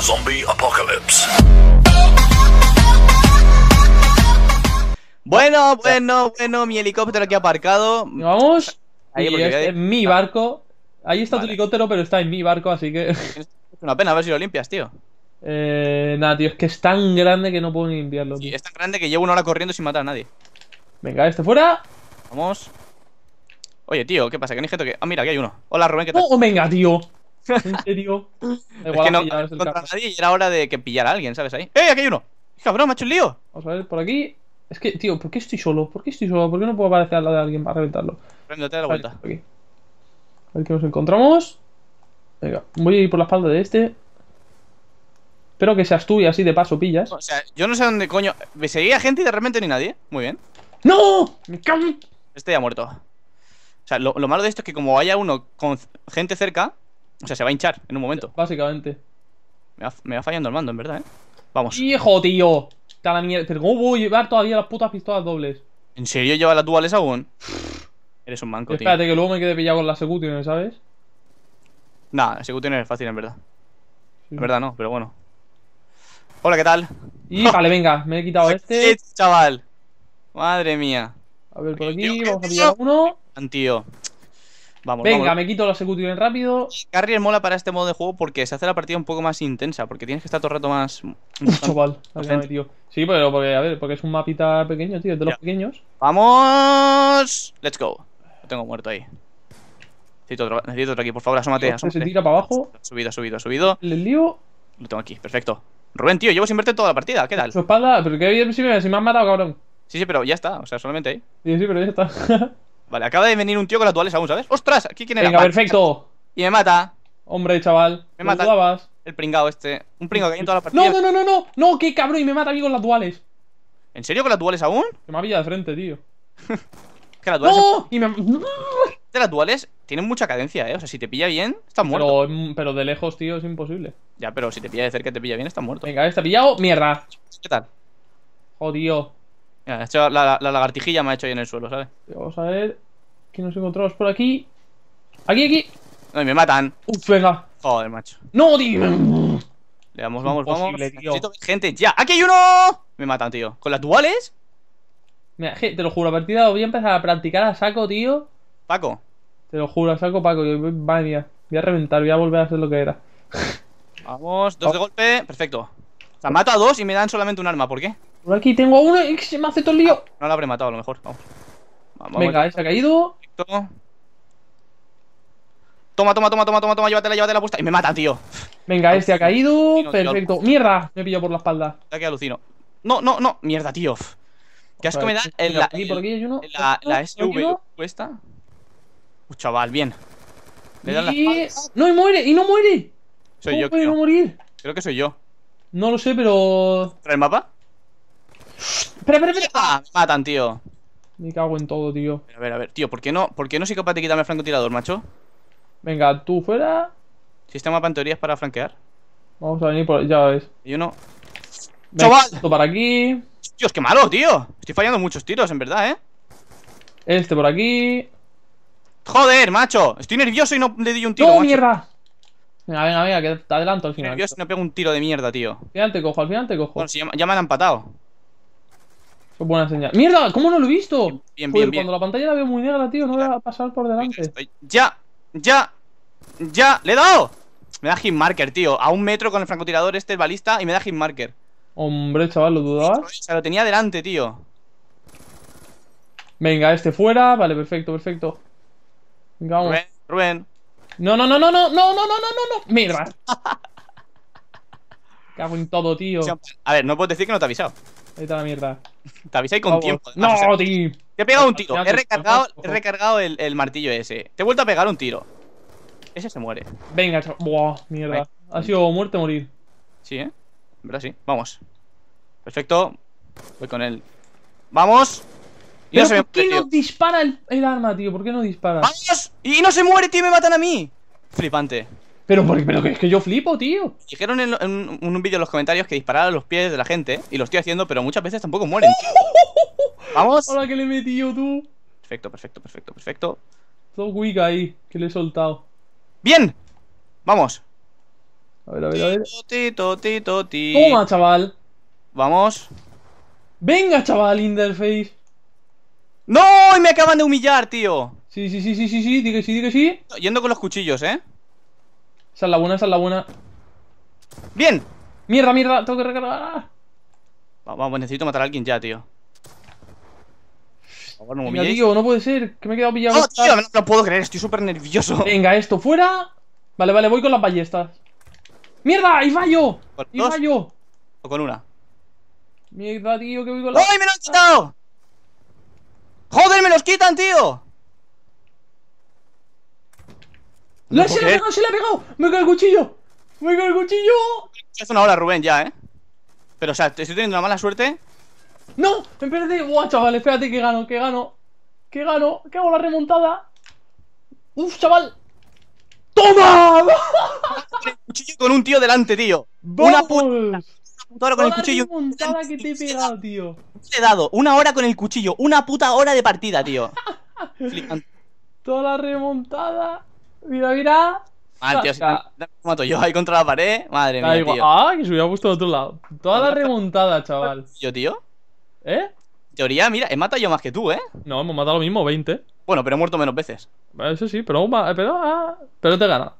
Zombie Apocalypse. Bueno, bueno, bueno, mi helicóptero aquí aparcado. Vamos. Ahí este mi barco. Ahí está tu helicóptero, pero está en mi barco, así que. Es una pena, a ver si lo limpias, tío. Eh, nada, tío, es que es tan grande que no puedo ni limpiarlo. Tío. Sí, es tan grande que llevo una hora corriendo sin matar a nadie. Venga, este fuera. Vamos. Oye, tío, ¿qué pasa? ¿Que no gente que.? Ah, mira, aquí hay uno. Hola, Rubén, ¿qué oh, tal? ¡Oh, venga, tío! ¿En serio? es que no, nadie y era hora de que pillara a alguien, ¿sabes? Ahí. ¡Eh, aquí hay uno! ¡Cabrón, me ha hecho un lío! Vamos a ver, por aquí... Es que, tío, ¿por qué estoy solo? ¿Por qué estoy solo? ¿Por qué no puedo aparecer al lado de alguien para reventarlo? Prendete la vuelta. A ver qué nos encontramos. Venga, voy a ir por la espalda de este. Espero que seas tú y así de paso pillas. O sea, yo no sé dónde coño... Me seguía gente y de repente ni nadie. Muy bien. ¡No! ¡Me cago! Este ya ha muerto. O sea, lo, lo, malo de esto es que como haya uno con gente cerca, o sea, se va a hinchar en un momento. Básicamente. Me va, fallando el mando, en verdad, ¿eh? Vamos. ¡Hijo, tío! Está la mierda. Pero ¿cómo puedo llevar todavía las putas pistolas dobles? ¿En serio lleva las duales aún? Eres un manco, tío. Espérate, que luego me quede pillado con la Secutiner, ¿sabes? Nah, la Secutiner es fácil, en verdad. En verdad no, pero bueno. Hola, ¿qué tal? Y vale, venga, me he quitado este. chaval! Madre mía. A ver, por aquí, vamos a pillar uno. Tío. Vamos, Venga, me quito la en rápido. Carrier mola para este modo de juego porque se hace la partida un poco más intensa, porque tienes que estar todo el rato más. Chaval, tío. Sí, pero porque, a ver, porque es un mapita pequeño, tío, de los pequeños. ¡Vamos! Let's go. Lo tengo muerto ahí. Necesito otro, necesito aquí, por favor, asómate, este Se tira para abajo. Subido, subido, subido. Le lío. Lo tengo aquí, perfecto. Rubén, tío, llevo sin verte toda la partida, ¿qué tal? Su espalda, pero que bien si me has matado, cabrón. Sí, sí, pero ya está, o sea, solamente ahí. Sí, sí, pero ya está. Vale, acaba de venir un tío con las duales aún, ¿sabes? ¡Ostras! ¿Aquí quién era? Venga, perfecto. Y me mata. Hombre, chaval. Me mata. El pringao este. Un pringado que hay en toda la partida. No, no, no, no, no. No, qué cabrón. Y me mata a mí con las duales. ¿En serio con las duales aún? Que me ha pillado de frente, tío. que las duales. ¡No! Y me. de las duales tienen mucha cadencia, ¿eh? O sea, si te pilla bien, está muerto. Em, pero, de lejos, tío, es imposible. Ya, pero si te pilla de cerca y te pilla bien, está muerto. Venga, está pillado. Mierda. ¿Qué tal? Jodido la, lagartijilla me ha hecho ahí en el suelo, ¿sabes? Vamos a ver. ¿Qué nos encontramos por aquí? ¡Aquí, aquí! ¡Ay, me matan! ¡Uf, venga! Joder, macho. ¡No, tío! Le vamos, vamos. gente, ya. ¡Aquí hay uno! Me matan, tío. ¿Con las duales? Mira, te lo juro, a partir de voy a empezar a practicar a saco, tío. Paco. Te lo juro, a saco, Paco. Yo, voy a reventar, voy a volver a hacer lo que era. Vamos, dos de oh. golpe. Perfecto. la mato a dos y me dan solamente un arma, ¿por qué? Por aquí tengo uno y se me hace todo el lío. Ah, no lo habré matado a lo mejor. Vamos. Venga, este ha caído. Perfecto. Toma, toma, toma, toma, toma, toma, llévatela, llévatela puesta. Y me mata, tío. Venga, este ha caído. Perfecto. Mierda, me he pillado por la espalda. Ya alucino. No, no, no. Mierda, tío. Qué asco me da la, por aquí hay uno. la, la SV cuesta. chaval, bien. Le da la. No, y muere, y no muere. Soy yo. Puede creo. no morir? Creo que soy yo. No lo sé, pero. ¿Trae el mapa? Espera, espera, espera. Ah, matan, tío. Me cago en todo, tío. A ver, a ver, tío, ¿por qué no, por qué no soy capaz de quitarme el francotirador, macho? Venga, tú fuera. Sistema en teoría para franquear. Vamos a venir por ya ves. Yo no. ¡Chaval! Esto para aquí. Dios, qué malo, tío. Estoy fallando muchos tiros, en verdad, eh. Este por aquí. Joder, macho. Estoy nervioso y no le di un tiro. ¡No, mierda! Venga, venga, venga, que te adelanto al final. nervioso y no pego un tiro de mierda, tío. Al final te cojo, al final te cojo. Bueno, si ya me han empatado. Pues buena señal. ¡Mierda! ¿Cómo no lo he visto? Bien, bien, Cuando la pantalla la veo muy negra, tío, no voy a pasar por delante. ¡Ya! ¡Ya! ¡Ya! ¡Le he dado! Me da hitmarker, tío. A un metro con el francotirador este, el balista, y me da hitmarker Hombre, chaval, ¿lo dudabas? Se lo tenía delante, tío. Venga, este fuera. Vale, perfecto, perfecto. Venga, vamos. Rubén, No, no, no, no, no, no, no, no, no, no. Mierda. Cago en todo, tío. A ver, no puedo decir que no te he avisado. Ahí está la mierda. Te avisáis con tiempo. No, tío. Te he pegado un tiro. He recargado, he recargado el, el, martillo ese. Te he vuelto a pegar un tiro. Ese se muere. Venga, chaval. Buah, mierda. Ha sido muerte o morir. Sí, ¿eh? En verdad sí. Vamos. Perfecto. Voy con él. ¡Vamos! Y no se ¿Por qué no dispara el, el, arma, tío? ¿Por qué no dispara? ¡Vamos! ¡Y no se muere, tío! ¡Me matan a mí! Flipante. Pero, pero es que yo flipo, tío. Dijeron en, un vídeo en los comentarios que dispararon los pies de la gente, y lo estoy haciendo, pero muchas veces tampoco mueren. ¡Vamos! Hola, le he metido tú. Perfecto, perfecto, perfecto, perfecto. Todo ahí, que le he soltado. ¡Bien! ¡Vamos! A ver, Toma, chaval. Vamos. Venga, chaval, Interface. ¡No! Y me acaban de humillar, tío. Sí, sí, sí, sí, sí, sí, di que sí, di que sí. Yendo con los cuchillos, ¿eh? sal es la buena, esa es la buena. ¡Bien! ¡Mierda, mierda! Tengo que recargar. Vamos, necesito matar a alguien ya, tío. Mira, tío, no puede ser. Que me he quedado pillado. No, tío, no lo puedo creer. Estoy súper nervioso. Venga, esto, fuera. Vale, vale, voy con las ballestas. ¡Mierda! ¡Ahí fallo! ¡Y fallo! ¿O con una? Mierda, tío, que voy con la... ¡Ay, me lo han quitado! ¡Joder, me los quitan, tío! No, se le ha pegado, se le ha pegado. Me cae el cuchillo. Me cae el cuchillo. Es una hora, Rubén, ya, eh. Pero, o sea, estoy teniendo una mala suerte. No, espérate. Buah, chaval, espérate que gano, que gano. Que gano, que hago la remontada. Uf, chaval. ¡Toma! cuchillo con un tío delante, tío. ¡Vamos! Una puta. hora con el cuchillo. Remontada que te he pegado, tío. He dado una hora con el cuchillo. Una puta hora de partida, tío. Toda la remontada. Mira, mira. Madre, tío, mato yo ahí contra la pared. Madre mía, tío. Ah, que se hubiera puesto al otro lado. Toda la remontada, chaval. ¿Yo, tío? ¿Eh? teoría, mira, he matado yo más que tú, ¿eh? No, hemos matado lo mismo, 20. Bueno, pero he muerto menos veces. Eso sí, pero, pero, ah, pero te gana.